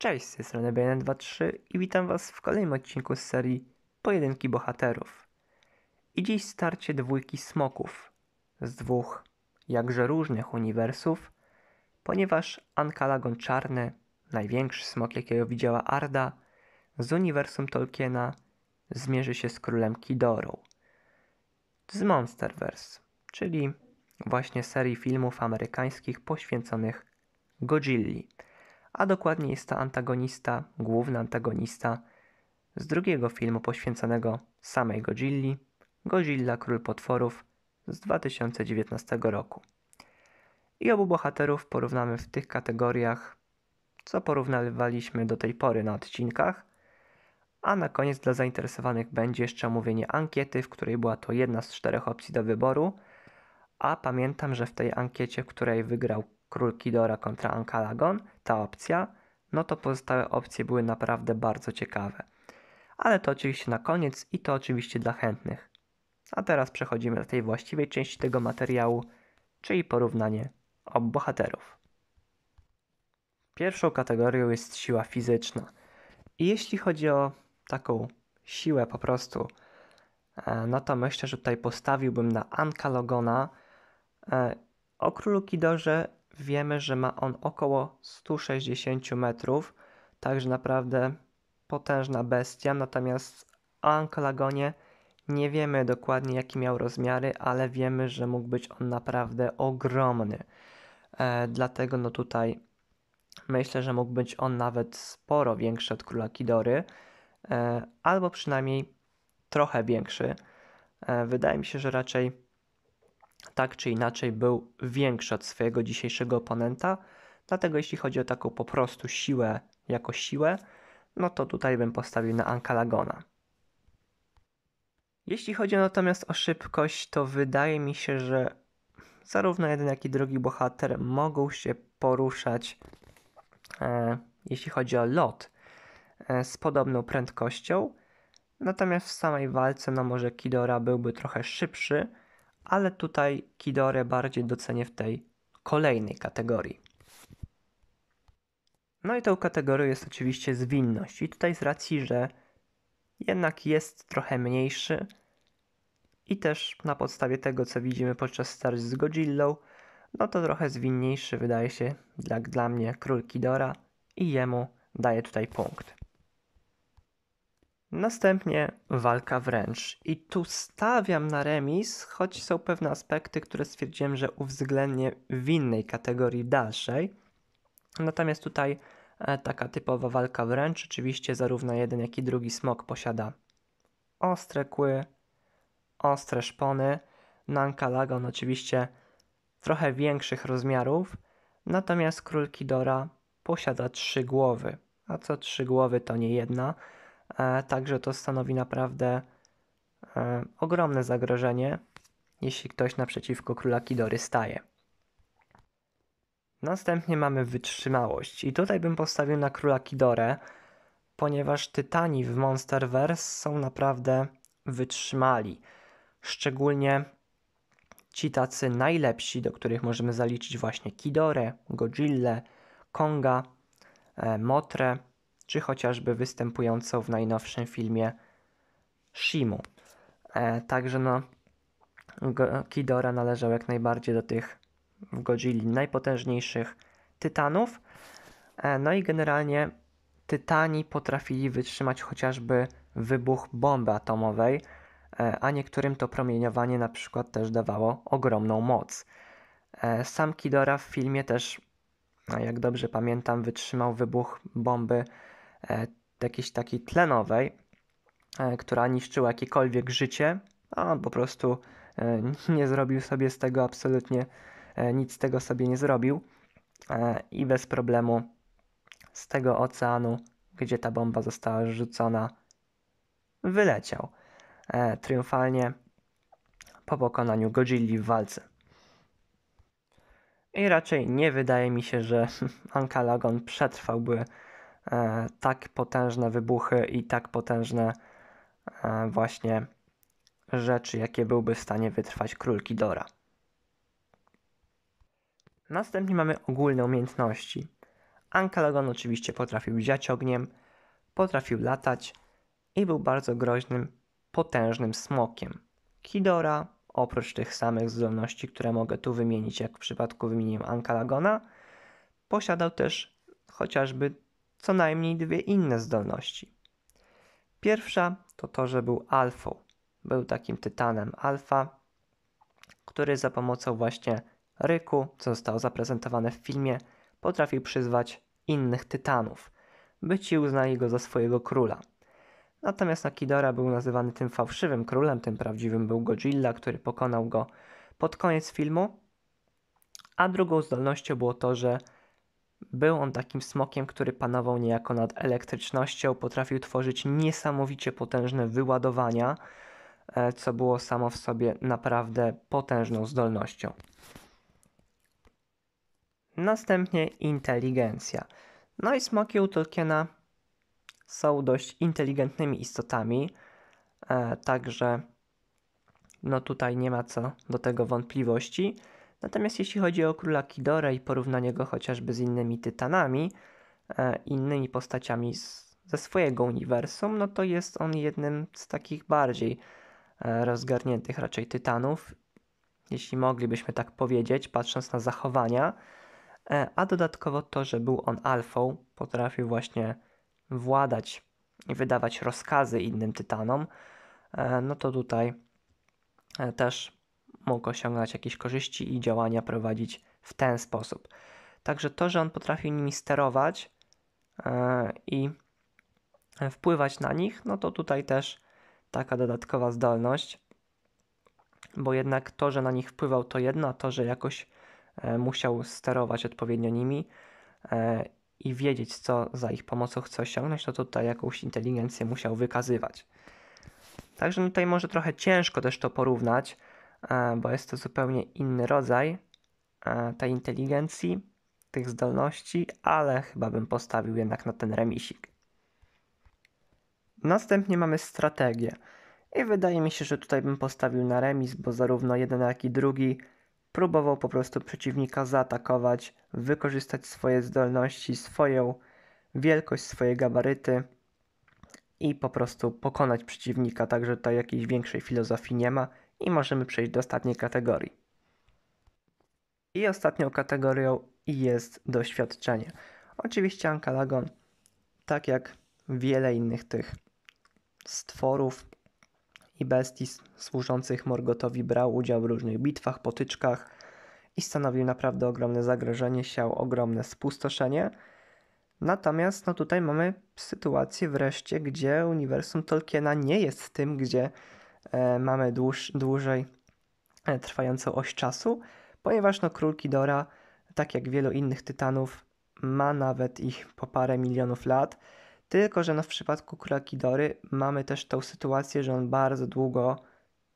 Cześć, z tej strony BN23 i witam Was w kolejnym odcinku z serii Pojedynki Bohaterów. I dziś starcie dwójki smoków z dwóch jakże różnych uniwersów, ponieważ Ankalagon Czarny, największy smok jakiego widziała Arda, z uniwersum Tolkiena zmierzy się z królem Kidorą z Monsterverse, czyli właśnie serii filmów amerykańskich poświęconych Godzilli a dokładnie jest to antagonista, główny antagonista z drugiego filmu poświęconego samej Godzilli, Godzilla Król Potworów z 2019 roku. I obu bohaterów porównamy w tych kategoriach, co porównywaliśmy do tej pory na odcinkach, a na koniec dla zainteresowanych będzie jeszcze omówienie ankiety, w której była to jedna z czterech opcji do wyboru, a pamiętam, że w tej ankiecie, w której wygrał Król Kidora kontra Ankalagon, ta opcja, no to pozostałe opcje były naprawdę bardzo ciekawe. Ale to oczywiście na koniec i to oczywiście dla chętnych. A teraz przechodzimy do tej właściwej części tego materiału, czyli porównanie obu bohaterów. Pierwszą kategorią jest siła fizyczna. I jeśli chodzi o taką siłę po prostu, e, no to myślę, że tutaj postawiłbym na Ankalogona. E, o królu Kidorze wiemy, że ma on około 160 metrów, także naprawdę potężna bestia. Natomiast o Ankalagonie nie wiemy dokładnie jakie miał rozmiary, ale wiemy, że mógł być on naprawdę ogromny. E, dlatego no tutaj myślę, że mógł być on nawet sporo większy od króla Kidory, e, albo przynajmniej trochę większy. E, wydaje mi się, że raczej tak czy inaczej był większy od swojego dzisiejszego oponenta. Dlatego jeśli chodzi o taką po prostu siłę jako siłę, no to tutaj bym postawił na Ankalagona. Jeśli chodzi natomiast o szybkość, to wydaje mi się, że zarówno jeden jak i drugi bohater mogą się poruszać, e, jeśli chodzi o lot, e, z podobną prędkością. Natomiast w samej walce, no może Kidora byłby trochę szybszy, ale tutaj Kidore bardziej docenię w tej kolejnej kategorii. No i tą kategorią jest oczywiście zwinność. I tutaj z racji, że jednak jest trochę mniejszy i też na podstawie tego, co widzimy podczas starć z Godzillą, no to trochę zwinniejszy wydaje się dla, dla mnie król Kidora i jemu daję tutaj punkt. Następnie walka wręcz. I tu stawiam na remis, choć są pewne aspekty, które stwierdziłem, że uwzględnię w innej kategorii dalszej. Natomiast tutaj e, taka typowa walka wręcz. Oczywiście zarówno jeden, jak i drugi smok posiada ostre kły, ostre szpony. Nanka Lagon oczywiście trochę większych rozmiarów, natomiast król Kidora posiada trzy głowy. A co trzy głowy to nie jedna, E, także to stanowi naprawdę e, ogromne zagrożenie, jeśli ktoś naprzeciwko króla Kidory staje. Następnie mamy wytrzymałość i tutaj bym postawił na króla Kidore, ponieważ tytani w Monsterverse są naprawdę wytrzymali. Szczególnie ci tacy najlepsi, do których możemy zaliczyć właśnie Kidore, Godzilla, Konga, e, Motre czy chociażby występującą w najnowszym filmie Shimu. E, także no, Kidora należał jak najbardziej do tych w Godzilli najpotężniejszych tytanów. E, no i generalnie tytani potrafili wytrzymać chociażby wybuch bomby atomowej, e, a niektórym to promieniowanie na przykład też dawało ogromną moc. E, sam Kidora w filmie też, jak dobrze pamiętam, wytrzymał wybuch bomby E, jakiejś takiej tlenowej, e, która niszczyła jakiekolwiek życie, a on po prostu e, nie zrobił sobie z tego absolutnie nic z tego sobie nie zrobił i bez problemu z tego oceanu, gdzie ta bomba została rzucona, wyleciał triumfalnie po pokonaniu Godzilli w walce. I raczej nie wydaje mi się, że Ankalagon przetrwałby E, tak potężne wybuchy i tak potężne e, właśnie rzeczy, jakie byłby w stanie wytrwać król Kidora. Następnie mamy ogólne umiejętności. Ankalagon oczywiście potrafił wziąć ogniem, potrafił latać i był bardzo groźnym, potężnym smokiem. Kidora, oprócz tych samych zdolności, które mogę tu wymienić, jak w przypadku wymieniłem Ankalagona, posiadał też chociażby co najmniej dwie inne zdolności. Pierwsza to to, że był alfą. Był takim tytanem alfa, który za pomocą właśnie ryku, co zostało zaprezentowane w filmie, potrafił przyzwać innych tytanów. By ci uznali go za swojego króla. Natomiast Akidora był nazywany tym fałszywym królem, tym prawdziwym był Godzilla, który pokonał go pod koniec filmu. A drugą zdolnością było to, że był on takim smokiem, który panował niejako nad elektrycznością, potrafił tworzyć niesamowicie potężne wyładowania, e, co było samo w sobie naprawdę potężną zdolnością. Następnie inteligencja. No i smoki u Tolkiena są dość inteligentnymi istotami, e, także no tutaj nie ma co do tego wątpliwości. Natomiast jeśli chodzi o króla Kidora i porównanie go chociażby z innymi tytanami, e, innymi postaciami z, ze swojego uniwersum, no to jest on jednym z takich bardziej e, rozgarniętych raczej tytanów, jeśli moglibyśmy tak powiedzieć, patrząc na zachowania. E, a dodatkowo to, że był on alfą, potrafił właśnie władać i wydawać rozkazy innym tytanom, no to tutaj też mógł osiągać jakieś korzyści i działania prowadzić w ten sposób. Także to, że on potrafił nimi sterować e, i wpływać na nich, no to tutaj też taka dodatkowa zdolność, bo jednak to, że na nich wpływał, to jedno, a to, że jakoś e, musiał sterować odpowiednio nimi e, i wiedzieć, co za ich pomocą chce osiągnąć, no to tutaj jakąś inteligencję musiał wykazywać. Także tutaj może trochę ciężko też to porównać, E, bo jest to zupełnie inny rodzaj e, tej inteligencji, tych zdolności, ale chyba bym postawił jednak na ten remisik. Następnie mamy strategię. I wydaje mi się, że tutaj bym postawił na remis, bo zarówno jeden, jak i drugi próbował po prostu przeciwnika zaatakować, wykorzystać swoje zdolności, swoją wielkość, swoje gabaryty i po prostu pokonać przeciwnika, także tutaj jakiejś większej filozofii nie ma i możemy przejść do ostatniej kategorii. I ostatnią kategorią jest doświadczenie. Oczywiście Ankalagon, tak jak wiele innych tych stworów i bestii służących Morgotowi, brał udział w różnych bitwach, potyczkach i stanowił naprawdę ogromne zagrożenie, siał ogromne spustoszenie – Natomiast no tutaj mamy sytuację wreszcie, gdzie uniwersum Tolkiena nie jest tym, gdzie e, mamy dłuż, dłużej e, trwającą oś czasu, ponieważ no, król Kidora, tak jak wielu innych tytanów, ma nawet ich po parę milionów lat. Tylko, że no, w przypadku króla Kidory mamy też tą sytuację, że on bardzo długo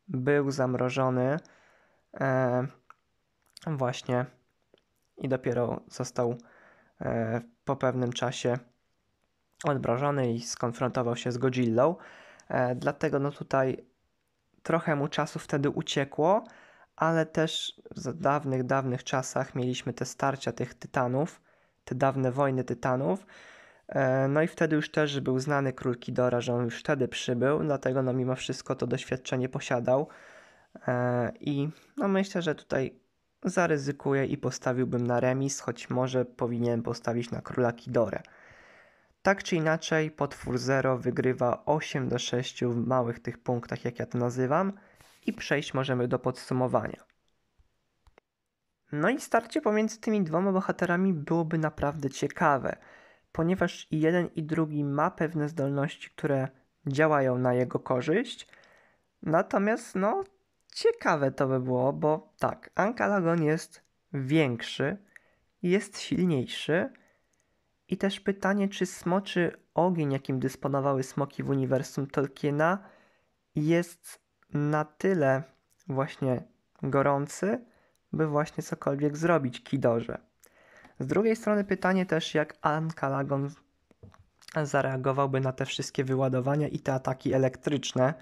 był zamrożony. E, właśnie i dopiero został e, po pewnym czasie odmrożony i skonfrontował się z Godzillą. E, dlatego no tutaj trochę mu czasu wtedy uciekło, ale też w dawnych, dawnych czasach mieliśmy te starcia tych tytanów, te dawne wojny tytanów. E, no i wtedy już też był znany król Kidora, że on już wtedy przybył, dlatego no mimo wszystko to doświadczenie posiadał. E, I no myślę, że tutaj zaryzykuję i postawiłbym na remis, choć może powinienem postawić na króla Kidorę. Tak czy inaczej, potwór 0 wygrywa 8 do 6 w małych tych punktach, jak ja to nazywam, i przejść możemy do podsumowania. No i starcie pomiędzy tymi dwoma bohaterami byłoby naprawdę ciekawe, ponieważ i jeden i drugi ma pewne zdolności, które działają na jego korzyść, natomiast no, Ciekawe to by było, bo tak, Ankalagon jest większy, jest silniejszy i też pytanie, czy smoczy ogień, jakim dysponowały smoki w uniwersum Tolkiena, jest na tyle właśnie gorący, by właśnie cokolwiek zrobić Kidorze. Z drugiej strony pytanie też, jak Ankalagon zareagowałby na te wszystkie wyładowania i te ataki elektryczne,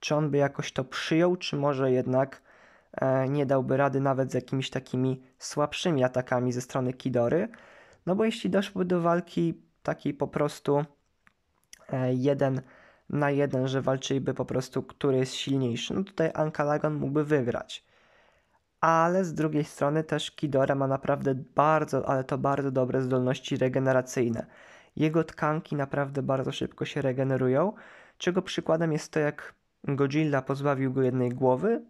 czy on by jakoś to przyjął, czy może jednak e, nie dałby rady nawet z jakimiś takimi słabszymi atakami ze strony Kidory? No bo jeśli doszłoby do walki takiej po prostu e, jeden na jeden, że walczyliby po prostu, który jest silniejszy, no tutaj Ankalagon mógłby wygrać. Ale z drugiej strony też Kidora ma naprawdę bardzo, ale to bardzo dobre zdolności regeneracyjne. Jego tkanki naprawdę bardzo szybko się regenerują, czego przykładem jest to, jak Godzilla pozbawił go jednej głowy,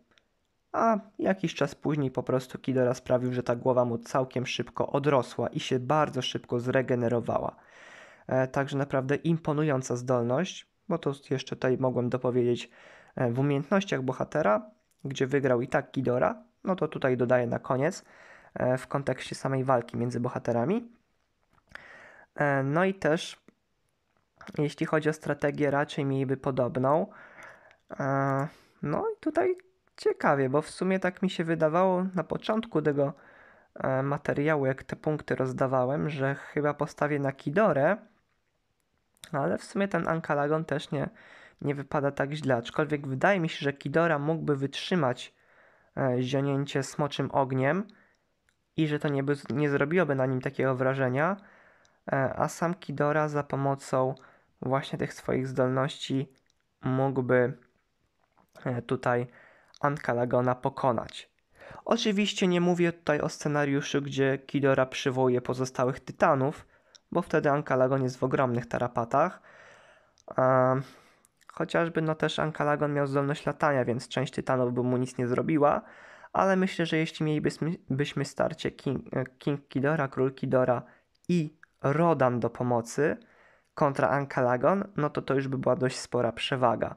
a jakiś czas później po prostu Kidora sprawił, że ta głowa mu całkiem szybko odrosła i się bardzo szybko zregenerowała. E, także naprawdę imponująca zdolność, bo to jeszcze tutaj mogłem dopowiedzieć e, w umiejętnościach bohatera, gdzie wygrał i tak Kidora, no to tutaj dodaję na koniec e, w kontekście samej walki między bohaterami. No i też, jeśli chodzi o strategię, raczej mieliby podobną. No i tutaj ciekawie, bo w sumie tak mi się wydawało na początku tego e, materiału, jak te punkty rozdawałem, że chyba postawię na Kidorę, ale w sumie ten Ankalagon też nie, nie wypada tak źle, aczkolwiek wydaje mi się, że Kidora mógłby wytrzymać e, zionięcie smoczym ogniem i że to nie, by, nie zrobiłoby na nim takiego wrażenia, e, a sam Kidora za pomocą właśnie tych swoich zdolności mógłby E, tutaj Ankalagona pokonać. Oczywiście nie mówię tutaj o scenariuszu, gdzie Kidora przywołuje pozostałych tytanów, bo wtedy Ankalagon jest w ogromnych tarapatach. E, chociażby no też Ankalagon miał zdolność latania, więc część tytanów by mu nic nie zrobiła, ale myślę, że jeśli mielibyśmy starcie King, e, King Kidora, Król Kidora i Rodan do pomocy kontra Ankalagon, no to to już by była dość spora przewaga.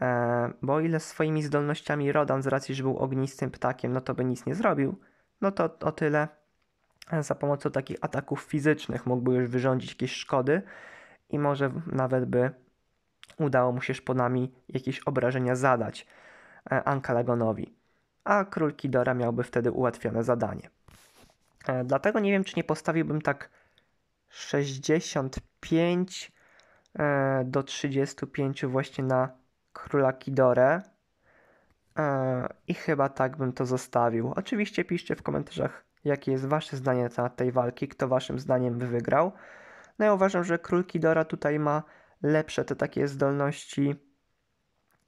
E, bo o ile swoimi zdolnościami Rodan z racji, że był ognistym ptakiem, no to by nic nie zrobił, no to o tyle e, za pomocą takich ataków fizycznych mógłby już wyrządzić jakieś szkody i może nawet by udało mu się szponami jakieś obrażenia zadać e, Ankalagonowi, a król Kidora miałby wtedy ułatwione zadanie. Dlatego nie wiem, czy nie postawiłbym tak 65 do 35 właśnie na króla Kidore. I chyba tak bym to zostawił. Oczywiście piszcie w komentarzach, jakie jest wasze zdanie na temat tej walki, kto waszym zdaniem by wygrał. No ja uważam, że król Kidora tutaj ma lepsze te takie zdolności,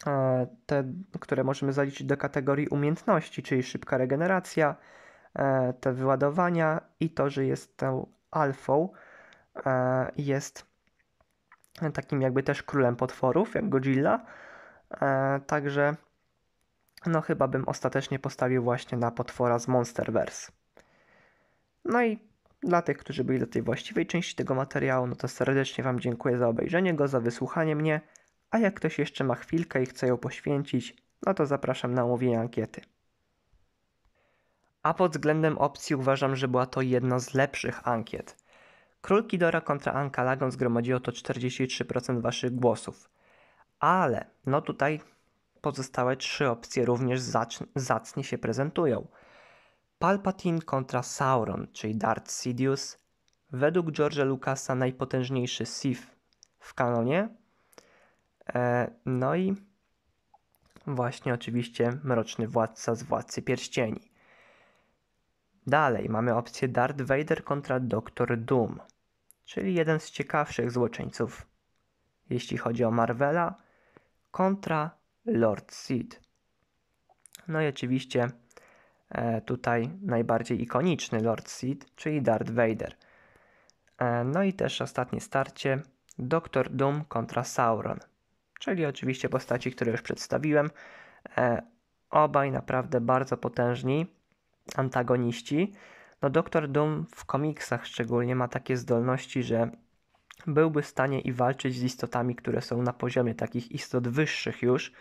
e, te, które możemy zaliczyć do kategorii umiejętności, czyli szybka regeneracja, e, te wyładowania i to, że jest tą alfą, e, jest takim jakby też królem potworów, jak Godzilla. E, także no chyba bym ostatecznie postawił właśnie na potwora z Monsterverse. No i dla tych, którzy byli do tej właściwej części tego materiału, no to serdecznie Wam dziękuję za obejrzenie go, za wysłuchanie mnie, a jak ktoś jeszcze ma chwilkę i chce ją poświęcić, no to zapraszam na omówienie ankiety. A pod względem opcji uważam, że była to jedna z lepszych ankiet. Król Kidora kontra Anka Lagon zgromadziło to 43% Waszych głosów ale no tutaj pozostałe trzy opcje również zacnie się prezentują. Palpatine kontra Sauron, czyli Darth Sidious, według George'a Lucasa najpotężniejszy Sith w kanonie. E, no i właśnie oczywiście Mroczny Władca z Władcy Pierścieni. Dalej mamy opcję Darth Vader kontra Doktor Doom, czyli jeden z ciekawszych złoczyńców, jeśli chodzi o Marvela kontra Lord Seed. No i oczywiście e, tutaj najbardziej ikoniczny Lord Seed, czyli Darth Vader. E, no i też ostatnie starcie Doctor Doom kontra Sauron, czyli oczywiście postaci, które już przedstawiłem. E, obaj naprawdę bardzo potężni antagoniści. No Doctor Doom w komiksach szczególnie ma takie zdolności, że byłby w stanie i walczyć z istotami, które są na poziomie takich istot wyższych już,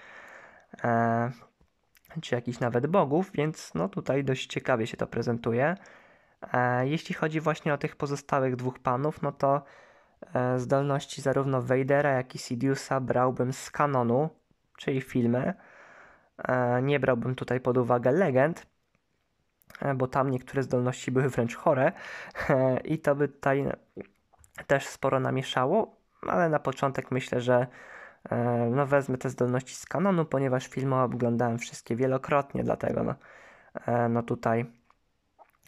e, czy jakichś nawet bogów, więc no tutaj dość ciekawie się to prezentuje. E, jeśli chodzi właśnie o tych pozostałych dwóch panów, no to e, zdolności zarówno Vadera, jak i Sidiousa brałbym z kanonu, czyli filmy. E, nie brałbym tutaj pod uwagę legend, e, bo tam niektóre zdolności były wręcz chore e, i to by tutaj też sporo namieszało, ale na początek myślę, że e, no wezmę te zdolności z kanonu, ponieważ filmy oglądałem wszystkie wielokrotnie, dlatego no, e, no tutaj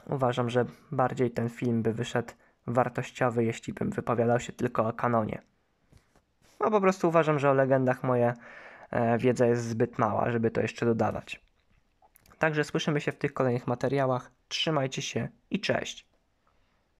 uważam, że bardziej ten film by wyszedł wartościowy, jeśli bym wypowiadał się tylko o kanonie. No po prostu uważam, że o legendach moja e, wiedza jest zbyt mała, żeby to jeszcze dodawać. Także słyszymy się w tych kolejnych materiałach. Trzymajcie się i cześć!